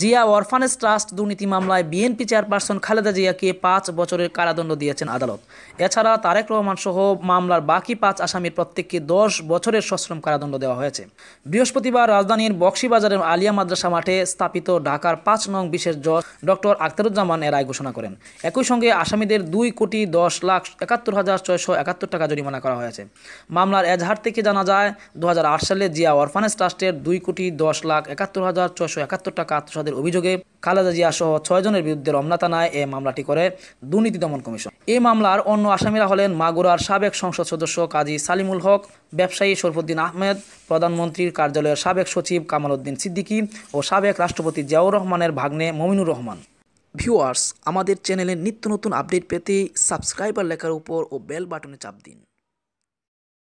Zia orphanage trust দুর্নীতি মামলায় BNP chairperson Khaleda জিয়াকে পাঁচ বছরের কারাদণ্ড দিয়েছেন আদালত এছাড়া তারেক রহমান সহ মামলার বাকি পাঁচ আসামির প্রত্যেককে দশ বছরের সশ্রম কারাদণ্ড দেওয়া হয়েছে বৃহস্পতিবার রাজধানীর বক্সিবাজারের আলিয়া মাদ্রাসা মাঠে স্থাপিত ঢাকার পাঁচ নং বিশেষ জজ ডক্টর আখতারুজ্জামান এর রায় ঘোষণা করেন একই সঙ্গে আসামিদের দুই কোটি দশ লাখ একাত্তর হাজার ছয়শো একাত্তর টাকা জরিমানা করা হয়েছে মামলার এজাহার থেকে জানা যায় দু সালে জিয়া অরফানেজ ট্রাস্টের দুই কোটি দশ লাখ একাত্তর হাজার ছয়শো একাত্তর টাকা আত্মসাত তাদের অভিযোগে খালেদা জিয়া সহ ছয়জনের বিরুদ্ধে রমনা থানায় এ মামলাটি করে দুর্নীতি দমন কমিশন এই মামলার অন্য আসামিরা হলেন মাগুরার সাবেক সংসদ সদস্য কাজী সালিমুল হক ব্যবসায়ী শরফুদ্দিন আহমেদ প্রধানমন্ত্রীর কার্যালয়ের সাবেক সচিব কামাল উদ্দিন সিদ্দিকী ও সাবেক রাষ্ট্রপতি জিয়াউর রহমানের ভাগ্নে মমিনুর রহমান ভিউয়ার্স আমাদের চ্যানেলের নিত্য নতুন আপডেট পেতে সাবস্ক্রাইবার লেখার উপর ও বেল বাটনে চাপ দিন